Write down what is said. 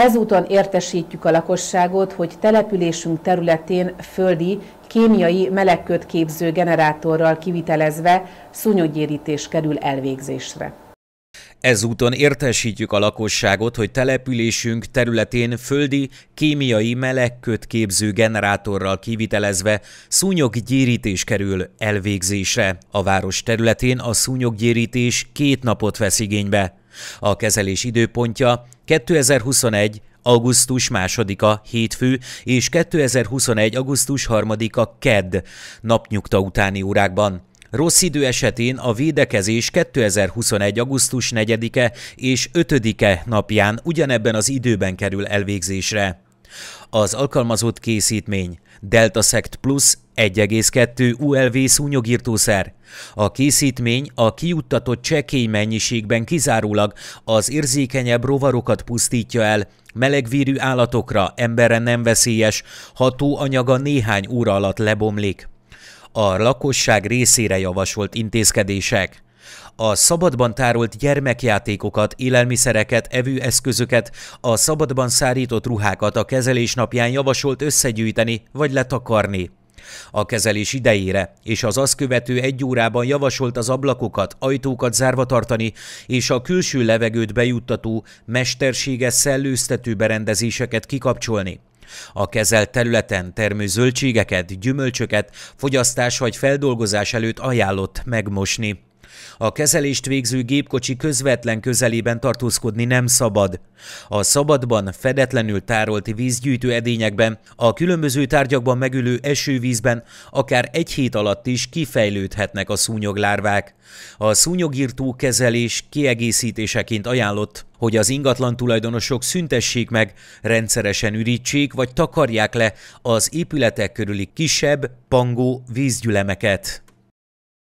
Ezúton értesítjük a lakosságot, hogy településünk területén földi, kémiai melegköt képző generátorral kivitelezve szúnyoggyérítés kerül elvégzésre. Ezúton értesítjük a lakosságot, hogy településünk területén földi, kémiai melegköt képző generátorral kivitelezve szúnyoggyérítés kerül elvégzésre. A város területén a szúnyoggyérítés két napot vesz igénybe. A kezelés időpontja 2021. augusztus 2-a hétfő és 2021. augusztus 3-a kedd napnyugta utáni órákban. Rossz idő esetén a védekezés 2021. augusztus 4-e és 5-e napján ugyanebben az időben kerül elvégzésre. Az alkalmazott készítmény Delta Sect Plus 1,2 ULV szúnyogírtószer. A készítmény a kijuttatott csekély mennyiségben kizárólag az érzékenyebb rovarokat pusztítja el, melegvérű állatokra, emberre nem veszélyes, anyaga néhány óra alatt lebomlik. A lakosság részére javasolt intézkedések – a szabadban tárolt gyermekjátékokat, élelmiszereket, evőeszközöket, a szabadban szárított ruhákat a kezelés napján javasolt összegyűjteni vagy letakarni. A kezelés idejére és az azt követő egy órában javasolt az ablakokat, ajtókat zárva tartani, és a külső levegőt bejuttató, mesterséges szellőztető berendezéseket kikapcsolni. A kezelt területen termő zöldségeket, gyümölcsöket fogyasztás vagy feldolgozás előtt ajánlott megmosni. A kezelést végző gépkocsi közvetlen közelében tartózkodni nem szabad. A szabadban, fedetlenül tárolt vízgyűjtő edényekben, a különböző tárgyakban megülő esővízben akár egy hét alatt is kifejlődhetnek a szúnyoglárvák. A szúnyogírtó kezelés kiegészítéseként ajánlott, hogy az ingatlan tulajdonosok szüntessék meg, rendszeresen ürítsék vagy takarják le az épületek körüli kisebb, pangó vízgyülemeket.